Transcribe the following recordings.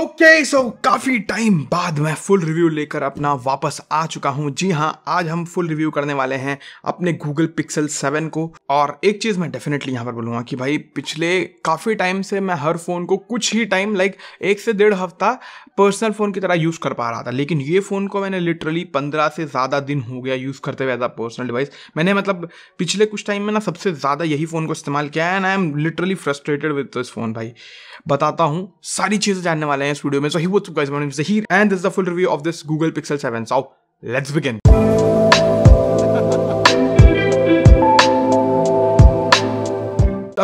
okay so काफ़ी time बाद मैं फुल रिव्यू लेकर अपना वापस आ चुका हूं जी हाँ आज हम फुल रिव्यू करने वाले हैं अपने गूगल पिक्सल 7 को और एक चीज़ मैं डेफिनेटली यहां पर बोलूंगा कि भाई पिछले काफ़ी टाइम से मैं हर फ़ोन को कुछ ही टाइम लाइक एक से डेढ़ हफ्ता पर्सनल फ़ोन की तरह यूज़ कर पा रहा था लेकिन ये फ़ोन को मैंने लिटरली पंद्रह से ज़्यादा दिन हो गया यूज़ करते हुए एज अ पर्सनल डिवाइस मैंने मतलब पिछले कुछ टाइम में ना सबसे ज़्यादा यही फ़ोन को इस्तेमाल किया है and I am literally frustrated with this phone भाई बताता हूँ सारी चीज़ें जानने वाले वाले हैं स्टूडियो में सो ही वो guys my name is Zaheer and this is the full review of this Google Pixel 7 so let's begin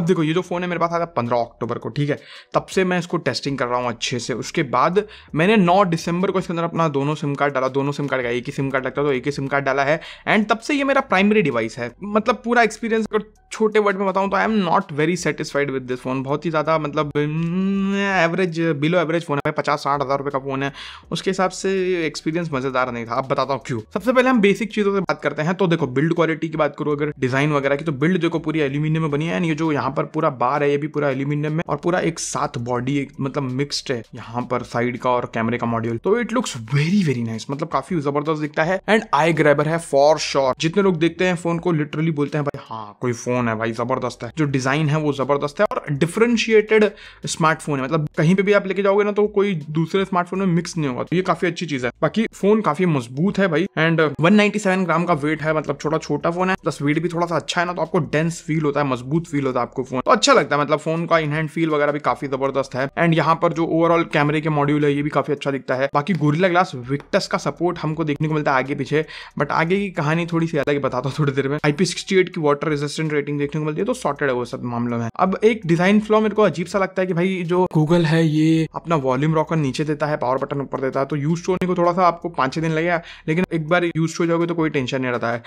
अब देखो ये जो फ़ोन है मेरे पास आया पंद्रह अक्टूबर को ठीक है तब से मैं इसको टेस्टिंग कर रहा हूँ अच्छे से उसके बाद मैंने नौ दिसंबर को इसके अंदर अपना दोनों सिम कार्ड डाला दोनों सिम कार्ड का एक ही सिम कार्ड लगता है तो एक ही सिम कार्ड डाला है एंड तब से ये मेरा प्राइमरी डिवाइस है मतलब पूरा एक्सपीरियंस अगर छोटे वर्ड में बताऊँ तो I am not very satisfied with this phone बहुत ही ज़्यादा मतलब एवरेज बिलो एवरेज फोन है पचास साठ हज़ार का फोन है उसके हिसाब से एक्सपीरियंस मज़ेदार नहीं था अब बताता हूँ क्यों सबसे पहले हम बेसिक चीज़ों से बात करते हैं तो देखो बिल्ड क्वालिटी की बात करूँ अगर डिज़ाइन वगैरह की तो बिल्ड देखो पूरी एल्यूमिनियम में बनी है एंड ये जो यहाँ यहाँ पर पूरा बार है ये भी पूरा एल्यूमिनियम में और पूरा एक साथ बॉडी मतलब मिक्सड है यहाँ पर साइड का और कैमरे का मॉड्यूल तो it looks very very nice मतलब काफी जबरदस्त दिखता है एंड आई ग्रैबर है फॉर श्योर जितने लोग देखते हैं फोन को लिटरली बोलते हैं भाई हाँ कोई फोन है भाई जबरदस्त है जो डिजाइन है वो जबरदस्त है और डिफरेंशिएटेड स्मार्टफोन है मतलब कहीं पे भी आप लेके जाओगे ना तो कोई दूसरे स्मार्टफोन में मिक्स नहीं होगा तो ये काफी अच्छी चीज है बाकी फोन काफी मजबूत है भाई एंड 197 ग्राम का वेट है मतलब छोटा छोटा फोन है प्लस वेट भी थोड़ा सा अच्छा है ना तो आपको डेंस फील होता है मजबूत फील होता है आपको आपको फोन तो अच्छा लगता है मतलब फोन का इनहैंड फील वगैरह भी काफी जबरदस्त है एंड यहाँ पर जो ओवरऑल कैमरे के मॉड्यूल है ये भी काफी अच्छा दिखता है बाकी गोरिल्ला ग्लास विक्टस का सपोर्ट हमको देखने को मिलता है आगे पीछे बट आगे की कहानी थोड़ी सी अलग बताता तो हूँ थोड़ी देर में आईपी की वाटर रेजिस्टेंट रेटिंग देखने को मिलती है तो सॉर्टेड है वो सब मामलों में अब एक डिजाइन फ्लो मेरे को अजीब सा लगता है कि भाई जो गूगल है ये अपना वॉल्यूम रॉकर नीचे देता है पावर बटन ऊपर देता है तो यूज होने को थोड़ा सा आपको पांच छः दिन लगे लेकिन एक बार यूज हो जाओगे तो कोई टेंशन नहीं रहता है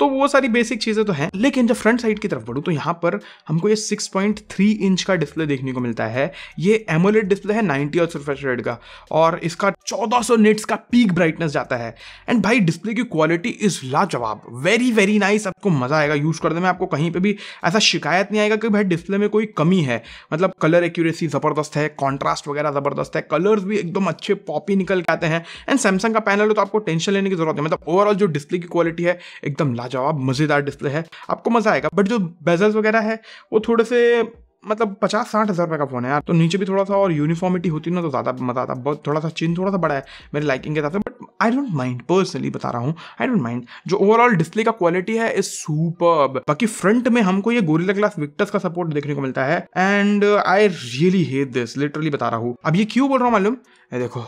तो वो सारी बेसिक चीज़ें तो है लेकिन जब फ्रंट साइड की तरफ बढ़ू तो यहाँ पर हमको ये 6.3 इंच का डिस्प्ले देखने को मिलता है ये एमोलेट डिस्प्ले है 90 और रिफ्रेश रेट का और इसका 1400 सौ निट्स का पीक ब्राइटनेस जाता है एंड भाई डिस्प्ले की क्वालिटी इज लाजवाब वेरी वेरी नाइस आपको मज़ा आएगा यूज़ करने में आपको कहीं पर भी ऐसा शिकायत नहीं आएगा कि भाई डिस्प्ले में कोई कमी है मतलब कलर एक्यूरेसी ज़बरदस्त है कॉन्ट्रास्ट वगैरह ज़बरदस्त है कलर्स भी एकदम अच्छे पॉपी निकल के आते हैं एंड सैमसंग का पैनल हो तो आपको टेंशन लेने की जरूरत है मतलब ओवरऑल जो डिस्प्ले की क्वालिटी है एकदम लाजवाब मज़ेदार डिस्प्ले है आपको मज़ा आएगा बट जो बेजल्स वगैरह है वो थोड़े से मतलब पचास साठ हज़ार रुपये का फ़ोन है यार तो नीचे भी थोड़ा सा और यूनिफॉर्मिटी होती ना तो ज़्यादा मज़ा आता बहुत थोड़ा सा चिन थोड़ा सा बड़ा है मेरे लाइकिंग के हिसाब से but I don't mind personally बता रहा हूँ आई डोंट माइंड जो ओवरऑल डिस्प्ले का क्वालिटी है इज सुपर बाकी फ्रंट में हमको ये गोरिल्ला ग्लास विक्टर्स का सपोर्ट देखने को मिलता है and I really hate this literally बता रहा हूँ अब ये क्यों बोल रहा हूँ मालूम देखो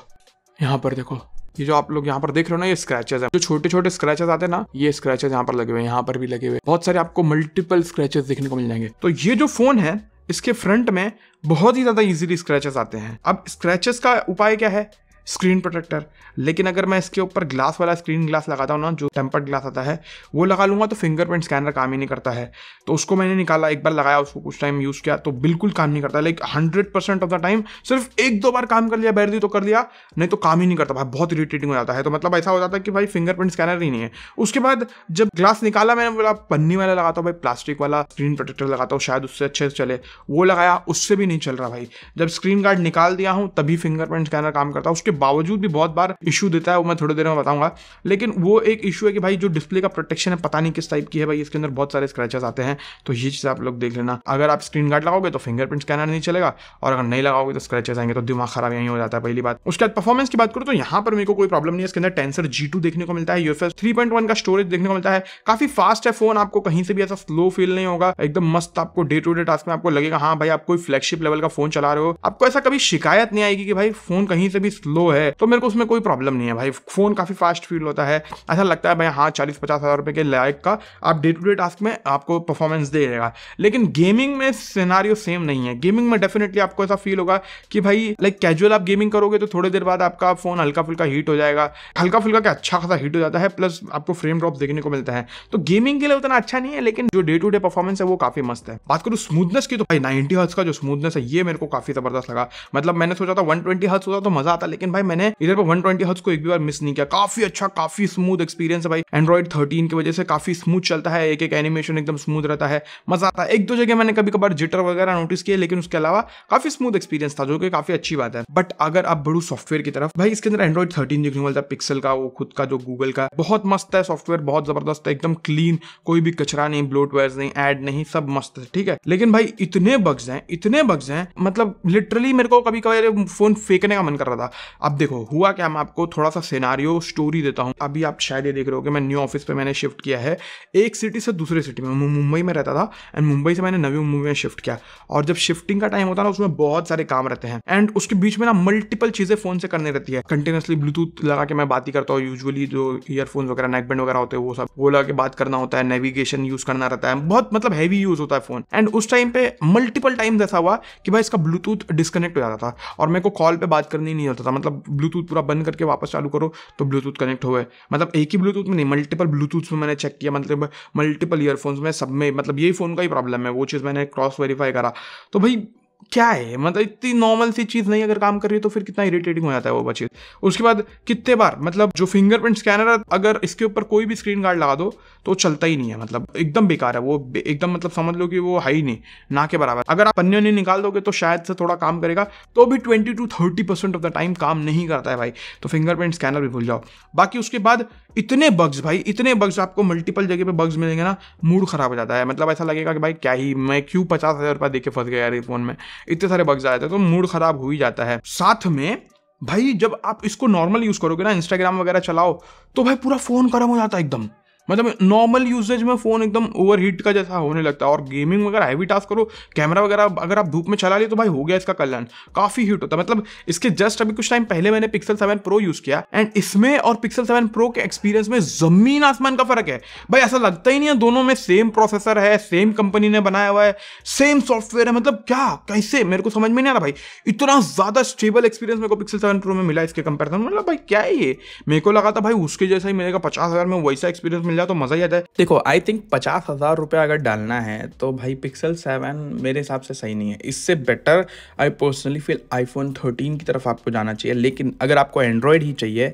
यहाँ पर देखो ये जो आप लोग यहाँ पर देख रहे हो ना ये स्क्रैचेस है जो छोटे छोटे स्क्रैचेस आते हैं ना ये स्क्रैचेस यहाँ पर लगे हुए हैं यहाँ पर भी लगे हुए बहुत सारे आपको मल्टीपल स्क्रैचेस देखने को मिल जाएंगे तो ये जो फोन है इसके फ्रंट में बहुत ही ज्यादा इजीली स्क्रैचेस आते हैं अब स्क्रैचेस का उपाय क्या है स्क्रीन प्रोटेक्टर लेकिन अगर मैं इसके ऊपर ग्लास वाला स्क्रीन ग्लास लगाता हूँ ना जो टेम्पर्ड ग्लास आता है वो लगा लूँगा तो फिंगरप्रिंट स्कैनर काम ही नहीं करता है तो उसको मैंने निकाला एक बार लगाया उसको कुछ टाइम यूज़ किया तो बिल्कुल काम नहीं करता like hundred percent of the time सिर्फ एक दो बार काम कर लिया बैठ दी तो कर लिया नहीं तो काम ही नहीं करता भाई बहुत इरीटेटिंग हो जाता है तो मतलब ऐसा हो जाता है कि भाई फिंगरप्रिंट स्कैनर ही नहीं है उसके बाद जब ग्लास निकाला मैंने बोला पन्नी वाला लगाता हूँ भाई प्लास्टिक वाला स्क्रीन प्रोटेक्टर लगाता हूँ शायद उससे अच्छे से चले वो लगाया उससे भी नहीं चल रहा भाई जब स्क्रीन गार्ड निकाल दिया हूँ तभी फिंगरप्रिंट स्कैनर काम करता है उसके बावजूद भी बहुत बार इशू देता है वो मैं थोड़ी देर में बताऊंगा लेकिन वो एक इशू है कि भाई जो डिस्प्ले का प्रोटेक्शन है पता नहीं किस टाइप की है भाई इसके अंदर बहुत सारे स्क्रैचेस आते हैं तो ये चीज़ आप लोग देख लेना अगर आप स्क्रीन गार्ड लगाओगे तो फिंगरप्रिंट स्कैनर नहीं चलेगा और अगर नहीं लगाओगे तो स्क्रैचेस आएंगे तो दिमाग खराब यहीं हो जाता है पहली बात उसके बाद परफॉर्मेंस की बात करो तो यहाँ पर मेरे को कोई प्रॉब्लम नहीं है इसके अंदर टेंसर जी देखने को मिलता है यू एस का स्टोरेज देखने को मिलता है काफी फास्ट है फोन आपको कहीं से भी ऐसा स्लो फील नहीं होगा एकदम मस्त आपको डे टू डे टास्क में आपको लगेगा हाँ भाई आप कोई फ्लैगशिप लेवल का फोन चला रहे हो आपको ऐसा कभी शिकायत नहीं आएगी कि भाई फोन कहीं से भी स्लो है तो मेरे को उसमें कोई प्रॉब्लम नहीं है भाई फोन काफी फास्ट फील होता है ऐसा लगता है भाई हाँ चालीस पचास हजार रुपए के लायक का आप डे टू डे टास्क में आपको परफॉर्मेंस दे देगा लेकिन गेमिंग में सिनारियो सेम नहीं है गेमिंग में डेफिनेटली आपको ऐसा फील होगा कि भाई लाइक कैजुअल आप गेमिंग करोगे तो थोड़ी देर बाद आपका फोन हल्का फुल्का हीट हो जाएगा हल्का फुल्का क्या अच्छा खासा हीट हो जाता है प्लस आपको फ्रेम ड्रॉप देखने को मिलता है तो गेमिंग के लिए उतना अच्छा नहीं है लेकिन जो डे टू डे परफॉर्मेंस है वो काफी मस्त है बात करूँ स्मूथनेस की तो भाई नाइनटी हर्ट्स का जो स्मूथनेस है ये मेरे को काफी जबरदस्त लगा मतलब मैंने सोचा था वन ट्वेंटी हर्ट्स होता तो मजा आता लेकिन भाई मैंने इधर पर वन ट्वेंटी को एक भी बार मिस नहीं किया काफी अच्छा काफी स्मूथ एक्सपीरियंस है भाई एंड्रॉइड थर्टीन की वजह से काफी स्मूथ चलता है एक एक एनिमेशन एकदम स्मूथ रहता है मजा आता है एक दो जगह मैंने कभी कभार जिटर वगैरह नोटिस किया लेकिन उसके अलावा काफी स्मूथ एक्सपीरियंस था जो कि काफी अच्छी बात है बट अगर आप बड़ू सॉफ्टवेयर की तरफ भाई इसके अंदर एंड्रॉइड थर्टीन देखने मिलता है पिक्सल का वो खुद का जो गूगल का बहुत मस्त है सॉफ्टवेयर बहुत जबरदस्त है एकदम क्लीन कोई भी कचरा नहीं ब्लोट नहीं एड नहीं सब मस्त है ठीक है लेकिन भाई इतने बग्स हैं इतने बग्स हैं मतलब लिटरली मेरे को कभी कभी फोन फेंकने का मन कर रहा था अब देखो हुआ क्या मैं आपको थोड़ा सा सिनारियो स्टोरी देता हूँ अभी आप शायद ये देख रहे हो कि मैं न्यू ऑफिस पे मैंने शिफ्ट किया है एक सिटी से दूसरे सिटी में मुंबई में रहता था एंड मुंबई से मैंने नवी मुंबई में शिफ्ट किया और जब शिफ्टिंग का टाइम होता है ना उसमें बहुत सारे काम रहते हैं एंड उसके बीच में ना मल्टीपल चीज़ें फ़ोन से करने रहती है कंटिन्यूसली ब्लूटूथ लगा के मैं बात ही करता हूँ यूजली जो ईयरफोन्स वगैरह नेकबैंड वगैरह होते हैं वो सब वो लगा के बात करना होता है नेविगेशन यूज़ करना रहता है बहुत मतलब हैवी यूज़ होता है फ़ोन एंड उस टाइम पे मल्टीपल टाइम ऐसा हुआ कि भाई इसका ब्लूटूथ डिस्कनेक्ट हो जाता था और मेरे को कॉल पर बात करनी नहीं होता था मतलब ब्लूटूथ पूरा बंद करके वापस चालू करो तो ब्लूटूथ कनेक्ट हुआ है मतलब एक ही ब्लूटूथ में नहीं मल्टीपल ब्लूटूथ में मैंने चेक किया मतलब मल्टीपल ईयरफोन्स में सब में मतलब यही फ़ोन का ही प्रॉब्लम है वो चीज़ मैंने क्रॉस वेरीफाई करा तो भाई क्या है मतलब इतनी नॉर्मल सी चीज़ नहीं अगर काम कर रही है तो फिर कितना इरिटेटिंग हो जाता है वो बच्चे उसके बाद कितने बार मतलब जो फिंगरप्रिंट स्कैनर है अगर इसके ऊपर कोई भी स्क्रीन गार्ड लगा दो तो चलता ही नहीं है मतलब एकदम बेकार है वो एकदम मतलब समझ लो कि वो है ही नहीं ना के बराबर अगर आप पन्ने नहीं निकाल दोगे तो शायद से थोड़ा काम करेगा तो भी twenty two thirty percent of the time काम नहीं करता है भाई तो फिंगरप्रिंट स्कैनर भी भूल जाओ बाकी उसके बाद इतने बग्स भाई इतने बग्स आपको मल्टीपल जगह पे बग्स मिलेंगे ना मूड खराब हो जाता है मतलब ऐसा लगेगा कि भाई क्या ही मैं क्यों पचास हज़ार रुपया देके फंस गया फोन में इतने सारे बग्स आए थे तो मूड खराब हो ही जाता है साथ में भाई जब आप इसको नॉर्मल यूज़ करोगे ना इंस्टाग्राम वगैरह चलाओ तो भाई पूरा फ़ोन गर्म हो जाता है एकदम मतलब नॉर्मल यूजेज में फ़ोन एकदम ओवर हीट का जैसा होने लगता है और गेमिंग वगैरह हैवी टास्क करो कैमरा वगैरह अगर आप धूप में चला लिए तो भाई हो गया इसका कल्याण काफ़ी हीट होता है मतलब इसके जस्ट अभी कुछ टाइम पहले मैंने पिक्सल सेवन प्रो यूज़ किया एंड इसमें और पिक्सल सेवन प्रो के एक्सपीरियंस में ज़मीन आसमान का फ़र्क है भाई ऐसा लगता ही नहीं है दोनों में सेम प्रोसेसर है सेम कंपनी ने बनाया हुआ है सेम सॉफ्टवेयर है मतलब क्या कैसे मेरे को समझ में नहीं आ रहा भाई इतना ज़्यादा स्टेबल एक्सपीरियंस मेरे को पिक्सल सेवन प्रो में मिला इसके कंपेरिजन मतलब भाई क्या है ये मेरे को लगा था भाई उसके जैसा ही मिलेगा पचास हज़ार में वैसा एक्सपीरियंस मिल मिल जाए तो मज़ा ही आता है देखो आई थिंक पचास हज़ार रुपया अगर डालना है तो भाई पिक्सल सेवन मेरे हिसाब से सही नहीं है इससे better I personally feel iPhone thirteen की तरफ आपको जाना चाहिए लेकिन अगर आपको एंड्रॉयड ही चाहिए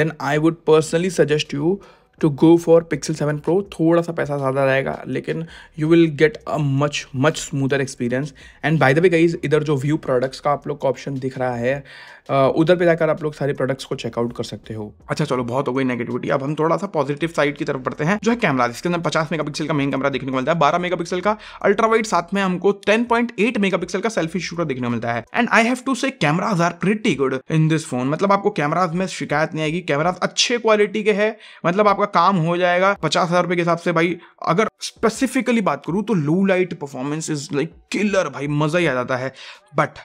then I would personally suggest you to go for Pixel seven Pro थोड़ा सा पैसा ज़्यादा रहेगा लेकिन you will get a much much smoother experience and by the way guys इधर जो व्यू प्रोडक्ट्स का आप लोग का ऑप्शन दिख रहा है उधर पे जाकर आप लोग सारे प्रोडक्ट्स को चेकआउट कर सकते हो अच्छा चलो बहुत हो गई नेगेटिविटी अब हम थोड़ा सा पॉजिटिव साइड की तरफ बढ़ते हैं जो है कैमरा इसके अंदर पचास पिक्सल का मेन कैमरा देखने को मिलता है बारह मेगा पिक्सल का अल्ट्रा वाइड साथ में हमको ten point eight mega pixel का सेल्फी शूटर देखने को मिलता है and I have to say cameras are pretty good in this phone मतलब आपको कैमराज में शिकायत नहीं आएगी कैमराज अच्छे क्वालिटी के है मतलब आपका आपका काम हो जाएगा पचास हजार रुपए के हिसाब से भाई अगर स्पेसिफिकली बात करूं तो low light performance is like killer भाई मजा ही आ जाता है बट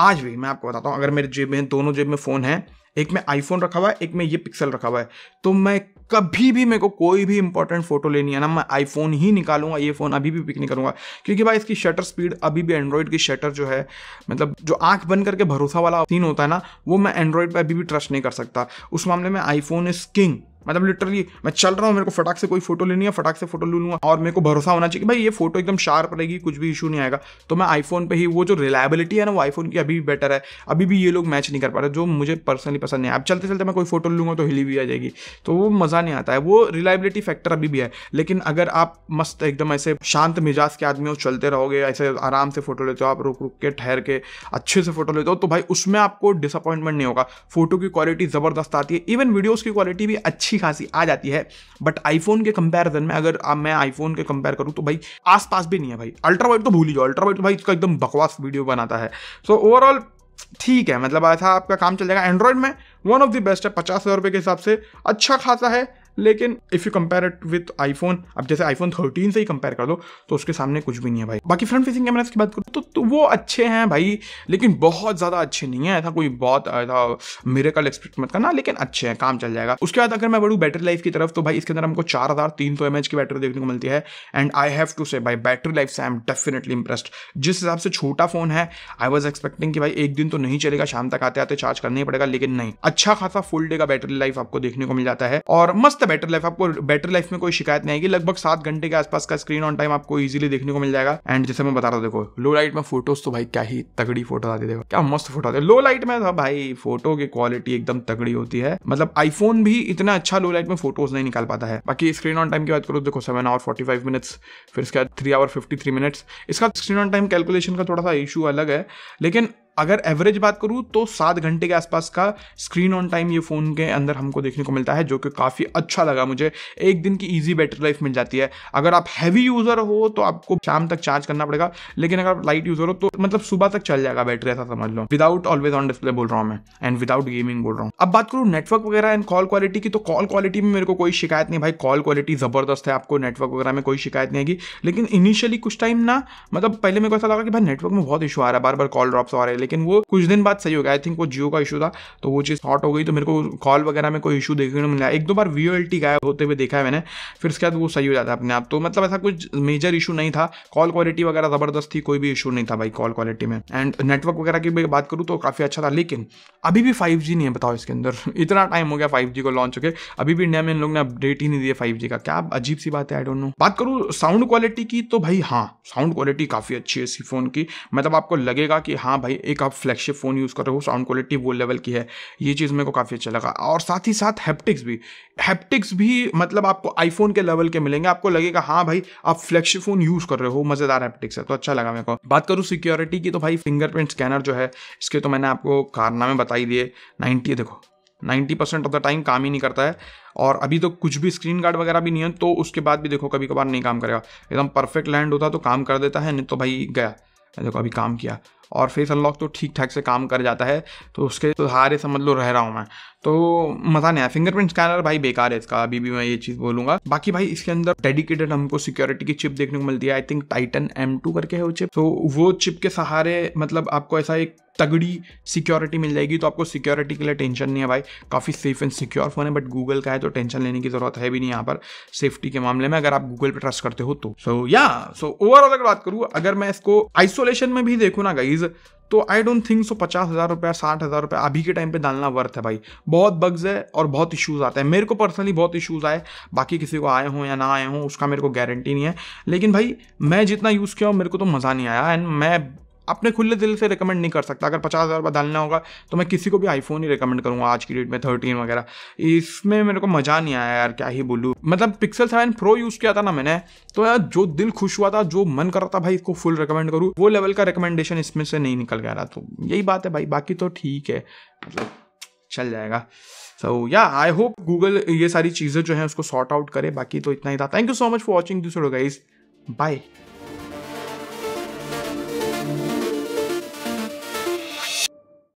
आज भी मैं आपको बताता हूं अगर मेरे जेब में दोनों जेब में फ़ोन है एक में आईफोन रखा हुआ है एक में ये पिक्सल रखा हुआ है तो मैं कभी भी मेरे को कोई भी इंपॉर्टेंट फोटो लेनी है ना मैं आईफोन ही निकालूंगा ये फ़ोन अभी भी पिक नहीं करूंगा क्योंकि भाई इसकी शटर स्पीड अभी भी एंड्रॉयड की शटर जो है मतलब जो आंख बंद करके भरोसा वाला सीन होता है ना वो मैं एंड्रॉयड पर अभी भी ट्रस्ट नहीं कर सकता उस मामले में आईफोन इज किंग मतलब लिटरली मैं चल रहा हूँ मेरे को फटाक से कोई फोटो लेनी है फटाक से फोटो ले लूँगा और मेरे को भरोसा होना चाहिए कि भाई ये फोटो एकदम शार्प रहेगी कुछ भी इशू नहीं आएगा तो मैं आईफोन पे ही वो जो रिलायबिलिटी है ना वो आईफोन की अभी भी बेटर है अभी भी ये लोग मैच नहीं कर पा रहे जो मुझे पर्सनली पसंद नहीं है अब चलते चलते मैं कोई फोटो लूँगा तो हिली भी आ जाएगी तो वो मज़ा नहीं आता है वो रिलायबिलिटी फैक्टर अभी भी है लेकिन अगर आप मस्त एकदम ऐसे शांत मिजाज के आदमी हो चलते रहोगे ऐसे आराम से फोटो लेते हो आप रुक रुक के ठहर के अच्छे से फोटो लेते हो तो भाई उसमें आपको डिसअपॉइंटमेंट नहीं होगा फोटो की क्वालिटी ज़बरदस्त आती है इवन वीडियोज़ की क्वालिटी भी अच्छी अच्छी खासी आ जाती है बट आईफोन के कंपैरिजन में अगर मैं आईफोन के कंपेयर करूँ तो भाई आसपास भी नहीं है भाई अल्ट्रा वाइट तो भूल ही जाओ अल्ट्रा वाइट तो भाई इसका एकदम बकवास वीडियो बनाता है सो so, ओवरऑल ठीक है मतलब ऐसा आपका काम चल जाएगा एंड्रॉयड में वन ऑफ द बेस्ट है पचास हज़ार रुपये के हिसाब से अच्छा खासा है लेकिन if you compare it with iPhone अब जैसे आईफोन थर्टीन से ही कंपेयर कर दो तो उसके सामने कुछ भी नहीं है भाई बाकी फ्रंट फेसिंग कैमरा की बात करूँ तो, तो वो अच्छे हैं भाई लेकिन बहुत ज़्यादा अच्छे नहीं है ऐसा कोई बहुत ऐसा मेरे कल एक्सपेक्ट मत करना लेकिन अच्छे हैं काम चल जाएगा उसके बाद अगर मैं बढ़ू बैटरी लाइफ की तरफ तो भाई इसके अंदर हमको चार हज़ार तीन सौ एम की बैटरी देखने को मिलती है एंड आई हैव टू से भाई बैटरी लाइफ से आई एम डेफिनेटली इंप्रेस्ड जिस हिसाब से छोटा फ़ोन है आई वॉज एक्सपेक्टिंग कि भाई एक दिन तो नहीं चलेगा शाम तक आते आते चार्ज करना ही पड़ेगा लेकिन नहीं अच्छा खासा फुल डे का बैटरी लाइफ आपको देखने को मिल जाता है और मस्त बेटर लाइफ आपको बेटर लाइफ में कोई शिकायत नहीं आएगी लगभग सात घंटे के आसपास का स्क्रीन ऑन टाइम आपको इजिली देखने को मिल जाएगा एंड जैसे मैं बता रहा देखो लो लाइट में फोटोज तो भाई क्या ही तगड़ी फोटो आती देखो क्या मस्त फोटो आते लो लाइट में था भाई फोटो की क्वालिटी एकदम तगड़ी होती है मतलब आईफोन भी इतना अच्छा लो लाइट में फोटोज नहीं निकाल पाता है बाकी स्क्रीन ऑन टाइम की बात करो देखो seven hour forty five minutes फिर इसके बाद three hour fifty three minutes इसका स्क्रीन ऑन टाइम कैलकुलेशन का थोड़ा सा इशू अलग है लेकिन अगर एवरेज बात करूँ तो सात घंटे के आसपास का स्क्रीन ऑन टाइम ये फ़ोन के अंदर हमको देखने को मिलता है जो कि काफ़ी अच्छा लगा मुझे एक दिन की ईजी बैटरी लाइफ मिल जाती है अगर आप हैवी यूज़र हो तो आपको शाम तक चार्ज करना पड़ेगा लेकिन अगर आप लाइट यूज़र हो तो मतलब सुबह तक चल जाएगा बैटरी ऐसा समझ लो विदाउट ऑलवेज ऑन डिस्प्ले बोल रहा हूँ मैं एंड विदाउट गेमिंग बोल रहा हूँ अब बात करूँ नेटवर्क वगैरह एंड कॉल क्वालिटी की तो कॉल क्वालिटी में मेरे को कोई शिकायत नहीं भाई कॉल क्वालिटी ज़बरदस्त है आपको नेटवर्क वगैरह में कोई शिकायत नहीं आएगी लेकिन इनिशियली कुछ टाइम ना मतलब पहले मेरे को ऐसा लगा कि भाई नेटवर्क में बहुत इशू आ रहा है बार बार कॉल ड्रॉप्स आ रहे हैं लेकिन वो कुछ दिन बाद सही हो गया आई थिंक वो जियो का इशू था तो वो चीज़ हॉट हो गई तो मेरे को कॉल वगैरह में कोई इशू देखने को मिला एक दो बार वी गायब होते हुए देखा है मैंने फिर उसके बाद वो सही हो जाता है अपने आप तो मतलब ऐसा कुछ मेजर इशू नहीं था कॉल क्वालिटी वगैरह ज़बरदस्त थी कोई भी इशू नहीं था भाई कॉल क्वालिटी में एंड नेटवर्क वगैरह की भी बात करूँ तो काफ़ी अच्छा था लेकिन अभी भी फाइव नहीं है बताओ इसके अंदर इतना टाइम हो गया फाइव को लॉन्च होकर अभी भी इंडिया में इन लोग ने अपडेट ही नहीं दिया फाइव का क्या अजीब सी बात है आई डोंट नो बात करूँ साउंड क्वालिटी की तो भाई हाँ साउंड क्वालिटी काफ़ी अच्छी है इसी फ़ोन की मतलब आपको लगेगा कि हाँ भाई एक आप फ्लैगशिप फ़ोन यूज़ कर रहे हो साउंड क्वालिटी वो लेवल की है ये चीज़ मेरे को काफ़ी अच्छा लगा और साथ ही साथ हैप्टिक्स भी हैप्टिक्स भी मतलब आपको आईफोन के लेवल के मिलेंगे आपको लगेगा हाँ भाई आप फ्लैगशिप फ़ोन यूज़ कर रहे हो मज़ेदार हैप्टिक्स है तो अच्छा लगा मेरे को बात करूँ सिक्योरिटी की तो भाई फिंगरप्रिंट स्कैनर जो है इसके तो मैंने आपको कारनामे बताई दिए नाइन्टी देखो ninety percent of the time काम ही नहीं करता है और अभी तो कुछ भी स्क्रीन गार्ड वगैरह भी नहीं है तो उसके बाद भी देखो कभी कभार नहीं काम करेगा एकदम परफेक्ट लैंड होता तो काम कर देता है नहीं तो भाई गया देखो अभी काम किया और फेस अनलॉक तो ठीक ठाक से काम कर जाता है तो उसके सहारे तो समझ मतलब लो रह रहा हूँ मैं तो मज़ा नहीं आया फिंगरप्रिंट स्कैनर भाई बेकार है इसका अभी भी मैं ये चीज़ बोलूंगा बाकी भाई इसके अंदर डेडिकेटेड हमको सिक्योरिटी की चिप देखने को मिलती है I think Titan M two करके है वो चिप तो वो चिप के सहारे मतलब आपको ऐसा एक तगड़ी सिक्योरिटी मिल जाएगी तो आपको सिक्योरिटी के लिए टेंशन नहीं है भाई काफ़ी सेफ एंड सिक्योर फोन है बट गूगल का है तो टेंशन लेने की ज़रूरत है भी नहीं यहाँ पर सेफ्टी के मामले में अगर आप गूगल पर ट्रस्ट करते हो तो सो या सो ओवरऑल अगर बात करूँ अगर मैं इसको आइसोलेशन में भी देखूँ ना गई रुपीज़ तो आई डोंट थिंक सो पचास हज़ार रुपया साठ हज़ार रुपया अभी के टाइम पे डालना वर्थ है भाई बहुत बग्स है और बहुत इश्यूज़ आते हैं मेरे को पर्सनली बहुत इश्यूज़ आए बाकी किसी को आए हों या ना आए हों उसका मेरे को गारंटी नहीं है लेकिन भाई मैं जितना यूज़ किया हूँ मेरे को तो मज़ा नहीं आया एंड मैं अपने खुले दिल से रिकमेंड नहीं कर सकता अगर पचास हज़ार रुपये डालना होगा तो मैं किसी को भी आईफोन ही रिकमेंड करूँगा आज की डेट में थर्टीन वगैरह इसमें मेरे को मज़ा नहीं आया यार क्या ही बोलूँ मतलब पिक्सल सेवन प्रो यूज़ किया था ना मैंने तो यार जो दिल खुश हुआ था जो मन कर रहा था भाई इसको फुल रिकमेंड करूँ वो लेवल का रिकमेंडेशन इसमें से नहीं निकल गया तो यही बात है भाई बाकी तो ठीक है मतलब चल जाएगा सो या आई होप गूगल ये सारी चीज़ें जो है उसको सॉर्ट आउट करे बाकी तो इतना ही था thank you so much for watching this guys bye